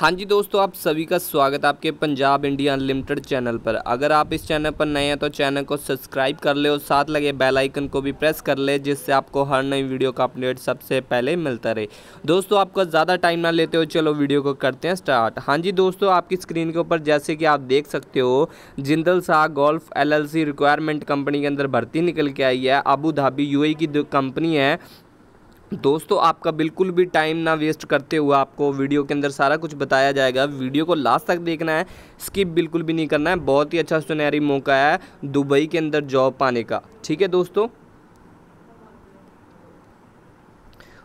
हाँ जी दोस्तों आप सभी का स्वागत है आपके पंजाब इंडिया अनलिमिटेड चैनल पर अगर आप इस चैनल पर नए हैं तो चैनल को सब्सक्राइब कर ले और साथ लगे बेल आइकन को भी प्रेस कर ले जिससे आपको हर नई वीडियो का अपडेट सबसे पहले मिलता रहे दोस्तों आपका ज़्यादा टाइम ना लेते हो चलो वीडियो को करते हैं स्टार्ट हाँ जी दोस्तों आपकी स्क्रीन के ऊपर जैसे कि आप देख सकते हो Jindal Shah Golf L requirement company के अंदर भर्ती निकल के आई है अबू धाबी यू की कंपनी है दोस्तों आपका बिल्कुल भी टाइम ना वेस्ट करते हुए आपको वीडियो के अंदर सारा कुछ बताया जाएगा वीडियो को लास्ट तक देखना है स्किप बिल्कुल भी नहीं करना है बहुत ही अच्छा सुनहरी मौका है दुबई के अंदर जॉब पाने का ठीक है दोस्तों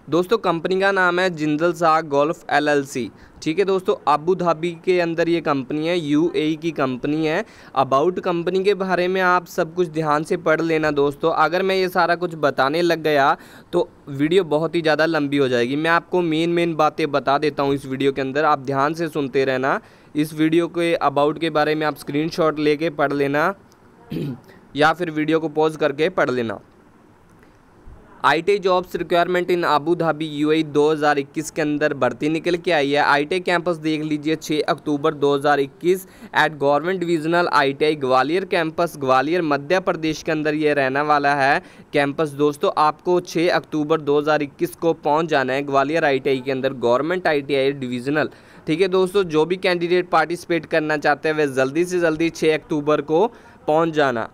दोस्तों कंपनी का नाम है जिंदल शाह गोल्फ एलएलसी ठीक है दोस्तों अबू धाबी के अंदर ये कंपनी है यूएई की कंपनी है अबाउट कंपनी के बारे में आप सब कुछ ध्यान से पढ़ लेना दोस्तों अगर मैं ये सारा कुछ बताने लग गया तो वीडियो बहुत ही ज़्यादा लंबी हो जाएगी मैं आपको मेन मेन बातें बता देता हूँ इस वीडियो के अंदर आप ध्यान से सुनते रहना इस वीडियो के अबाउट के बारे में आप स्क्रीन लेके पढ़ लेना या फिर वीडियो को पॉज करके पढ़ लेना IT jobs requirement in Abu Dhabi U 2021 के अंदर भर्ती निकल के आई है आई कैंपस देख लीजिए 6 October 2021 at government divisional I Gwalior campus Gwalior Madhya Pradesh के अंदर ये रहने वाला है कैंपस दोस्तों आपको 6 अक्टूबर 2021 को पहुंच जाना है ग्वालियर आई के अंदर गवर्नमेंट आई डिविज़नल ठीक है दोस्तों जो भी कैंडिडेट पार्टिसिपेट करना चाहते हैं वह जल्दी से जल्दी छः अक्टूबर को पहुँच जाना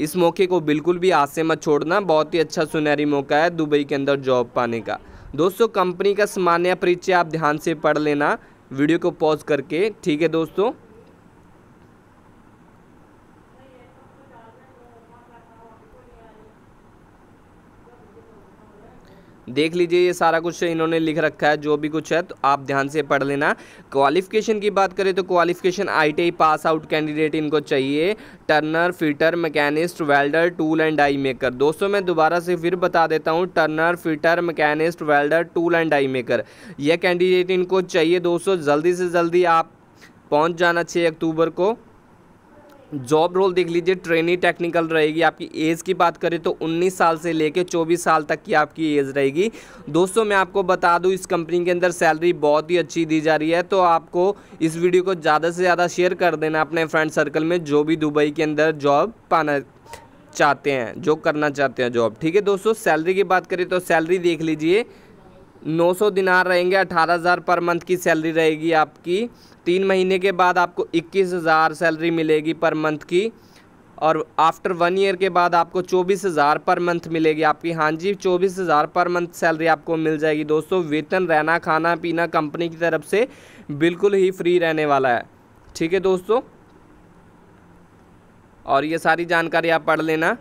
इस मौके को बिल्कुल भी हाथ से मत छोड़ना बहुत ही अच्छा सुनहरी मौका है दुबई के अंदर जॉब पाने का दोस्तों कंपनी का सामान्य परिचय आप ध्यान से पढ़ लेना वीडियो को पॉज करके ठीक है दोस्तों देख लीजिए ये सारा कुछ इन्होंने लिख रखा है जो भी कुछ है तो आप ध्यान से पढ़ लेना क्वालिफिकेशन की बात करें तो qualification ITI pass out candidate इनको चाहिए turner fitter machinist welder tool and die maker दोस्तों मैं दोबारा से फिर बता देता हूँ turner fitter machinist welder tool and die maker यह कैंडिडेट इनको चाहिए दोस्तों जल्दी से जल्दी आप पहुँच जाना छः अक्टूबर को जॉब रोल देख लीजिए ट्रेनी टेक्निकल रहेगी आपकी एज की बात करें तो 19 साल से लेकर 24 साल तक की आपकी एज रहेगी दोस्तों मैं आपको बता दूं इस कंपनी के अंदर सैलरी बहुत ही अच्छी दी जा रही है तो आपको इस वीडियो को ज़्यादा से ज़्यादा शेयर कर देना अपने फ्रेंड सर्कल में जो भी दुबई के अंदर जॉब पाना चाहते हैं जो करना चाहते हैं जॉब ठीक है दोस्तों सैलरी की बात करें तो सैलरी देख लीजिए 900 दिनार रहेंगे 18000 पर मंथ की सैलरी रहेगी आपकी तीन महीने के बाद आपको 21000 सैलरी मिलेगी पर मंथ की और आफ्टर वन ईयर के बाद आपको चौबीस हज़ार पर मंथ मिलेगी आपकी हाँ जी चौबीस हज़ार पर मंथ सैलरी आपको मिल जाएगी दोस्तों वेतन रहना खाना पीना कंपनी की तरफ से बिल्कुल ही फ्री रहने वाला है ठीक है दोस्तों और ये सारी जानकारी आप पढ़ लेना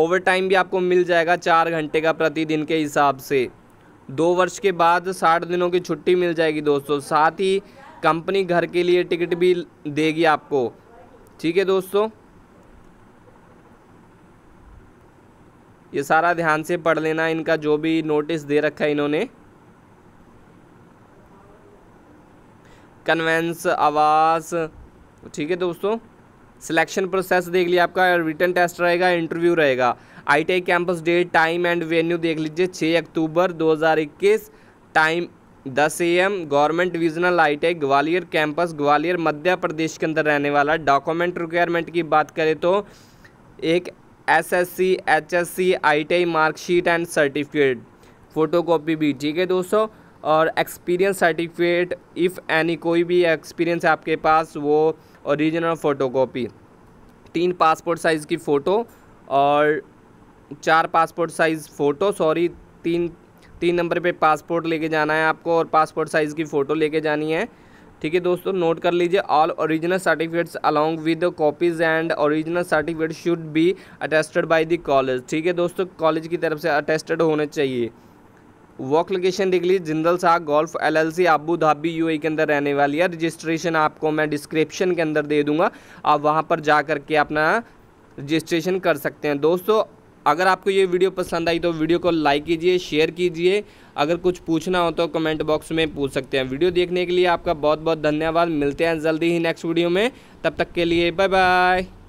ओवर टाइम भी आपको मिल जाएगा चार घंटे का प्रतिदिन के हिसाब से दो वर्ष के बाद साठ दिनों की छुट्टी मिल जाएगी दोस्तों साथ ही कंपनी घर के लिए टिकट भी देगी आपको ठीक है दोस्तों ये सारा ध्यान से पढ़ लेना इनका जो भी नोटिस दे रखा है इन्होंने कन्वेंस आवास ठीक है दोस्तों सिलेक्शन प्रोसेस देख लिया आपका रिटर्न टेस्ट रहेगा इंटरव्यू रहेगा I campus date time and venue देख लीजिए छः अक्टूबर 2021 टाइम दस A M government divisional I T Gwalior campus Gwalior Madhya Pradesh के अंदर रहने वाला डॉक्यूमेंट रिक्वायरमेंट की बात करें तो एक S S C H S C I T I marksheet and certificate photocopy भी ठीक है दोस्तों और एक्सपीरियंस सर्टिफिकेट इफ़ एनी कोई भी एक्सपीरियंस है आपके पास वो ओरिजिनल फ़ोटोकॉपी तीन पासपोर्ट साइज़ की फ़ोटो और चार पासपोर्ट साइज़ फ़ोटो सॉरी तीन तीन नंबर पे पासपोर्ट लेके जाना है आपको और पासपोर्ट साइज़ की फ़ोटो लेके जानी है ठीक है दोस्तों नोट कर लीजिए all original certificates along with copies and original certificate should be attested by the college ठीक है दोस्तों कॉलेज की तरफ से अटेस्टेड होने चाहिए वॉक लोकेशन देख लीजिए Jindal Shah Golf LLC Abu Dhabi UAE के अंदर रहने वाली है रजिस्ट्रेशन आपको मैं डिस्क्रिप्शन के अंदर दे दूंगा आप वहां पर जा करके अपना रजिस्ट्रेशन कर सकते हैं दोस्तों अगर आपको ये वीडियो पसंद आई तो वीडियो को लाइक कीजिए शेयर कीजिए अगर कुछ पूछना हो तो कमेंट बॉक्स में पूछ सकते हैं वीडियो देखने के लिए आपका बहुत बहुत धन्यवाद मिलते हैं जल्दी ही नेक्स्ट वीडियो में तब तक के लिए बाय बाय